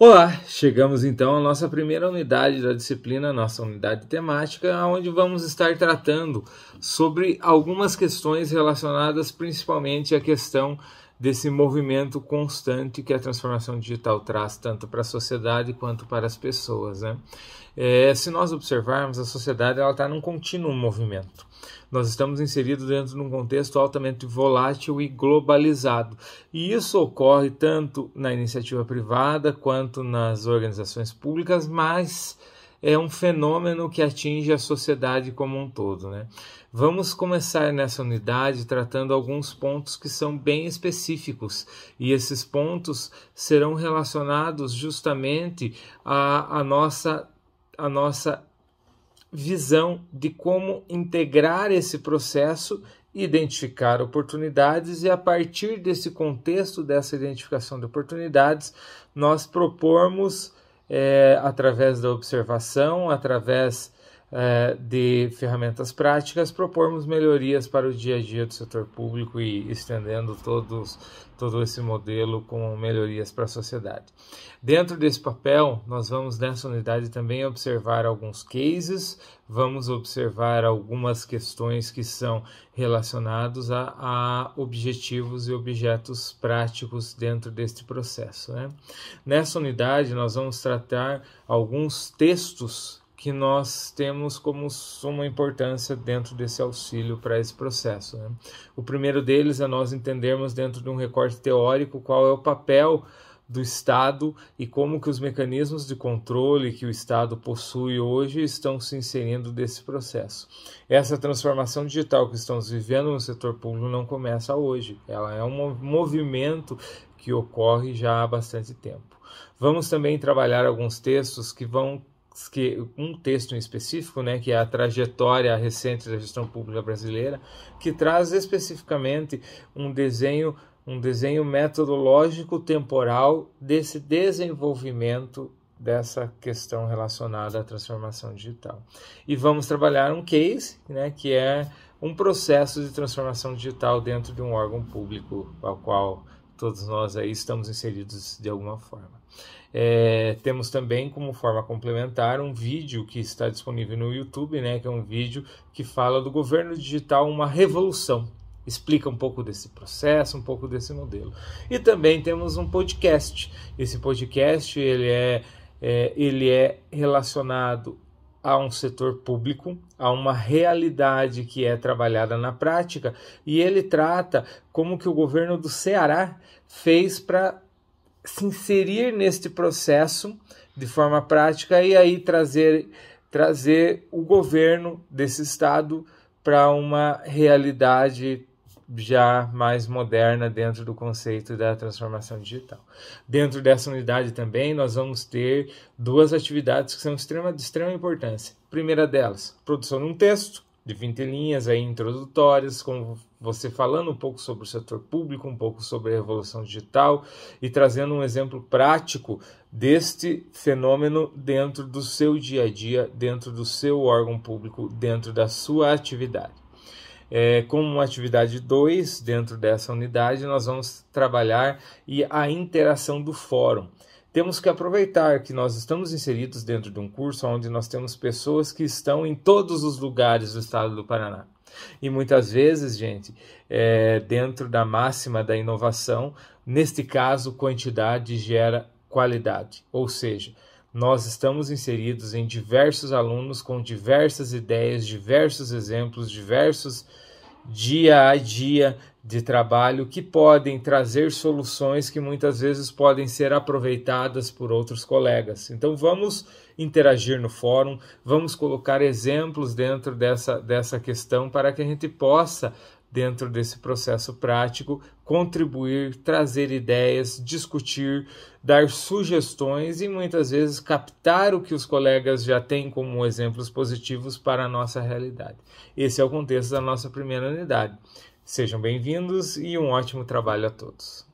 Olá, chegamos então à nossa primeira unidade da disciplina, nossa unidade temática, onde vamos estar tratando sobre algumas questões relacionadas principalmente à questão desse movimento constante que a transformação digital traz tanto para a sociedade quanto para as pessoas. Né? É, se nós observarmos, a sociedade ela está num contínuo movimento. Nós estamos inseridos dentro de um contexto altamente volátil e globalizado. E isso ocorre tanto na iniciativa privada quanto nas organizações públicas, mas é um fenômeno que atinge a sociedade como um todo. Né? Vamos começar nessa unidade tratando alguns pontos que são bem específicos, e esses pontos serão relacionados justamente à, à, nossa, à nossa visão de como integrar esse processo identificar oportunidades e a partir desse contexto dessa identificação de oportunidades nós propormos é, através da observação, através é, de ferramentas práticas, propormos melhorias para o dia a dia do setor público e estendendo todos, todo esse modelo com melhorias para a sociedade. Dentro desse papel, nós vamos nessa unidade também observar alguns cases, vamos observar algumas questões que são relacionadas a, a objetivos e objetos práticos dentro deste processo. Né? Nessa unidade, nós vamos tratar alguns textos que nós temos como suma importância dentro desse auxílio para esse processo. Né? O primeiro deles é nós entendermos dentro de um recorte teórico qual é o papel do Estado e como que os mecanismos de controle que o Estado possui hoje estão se inserindo desse processo. Essa transformação digital que estamos vivendo no setor público não começa hoje, ela é um movimento que ocorre já há bastante tempo. Vamos também trabalhar alguns textos que vão que um texto em específico, né, que é a trajetória recente da gestão pública brasileira, que traz especificamente um desenho um desenho metodológico temporal desse desenvolvimento dessa questão relacionada à transformação digital. E vamos trabalhar um case, né, que é um processo de transformação digital dentro de um órgão público ao qual todos nós aí estamos inseridos de alguma forma. É, temos também como forma complementar um vídeo que está disponível no YouTube, né, que é um vídeo que fala do governo digital uma revolução. Explica um pouco desse processo, um pouco desse modelo. E também temos um podcast. Esse podcast ele é, é ele é relacionado a um setor público, a uma realidade que é trabalhada na prática, e ele trata como que o governo do Ceará fez para se inserir neste processo de forma prática e aí trazer trazer o governo desse estado para uma realidade já mais moderna dentro do conceito da transformação digital. Dentro dessa unidade também nós vamos ter duas atividades que são extrema, de extrema importância. Primeira delas, produção de um texto de 20 linhas aí introdutórias, com você falando um pouco sobre o setor público, um pouco sobre a revolução digital e trazendo um exemplo prático deste fenômeno dentro do seu dia a dia, dentro do seu órgão público, dentro da sua atividade. É, como atividade 2, dentro dessa unidade, nós vamos trabalhar e a interação do fórum. Temos que aproveitar que nós estamos inseridos dentro de um curso onde nós temos pessoas que estão em todos os lugares do estado do Paraná. E muitas vezes, gente, é, dentro da máxima da inovação, neste caso, quantidade gera qualidade. Ou seja, nós estamos inseridos em diversos alunos com diversas ideias, diversos exemplos, diversos dia a dia de trabalho que podem trazer soluções que muitas vezes podem ser aproveitadas por outros colegas. Então vamos interagir no fórum, vamos colocar exemplos dentro dessa, dessa questão para que a gente possa dentro desse processo prático, contribuir, trazer ideias, discutir, dar sugestões e muitas vezes captar o que os colegas já têm como exemplos positivos para a nossa realidade. Esse é o contexto da nossa primeira unidade. Sejam bem-vindos e um ótimo trabalho a todos.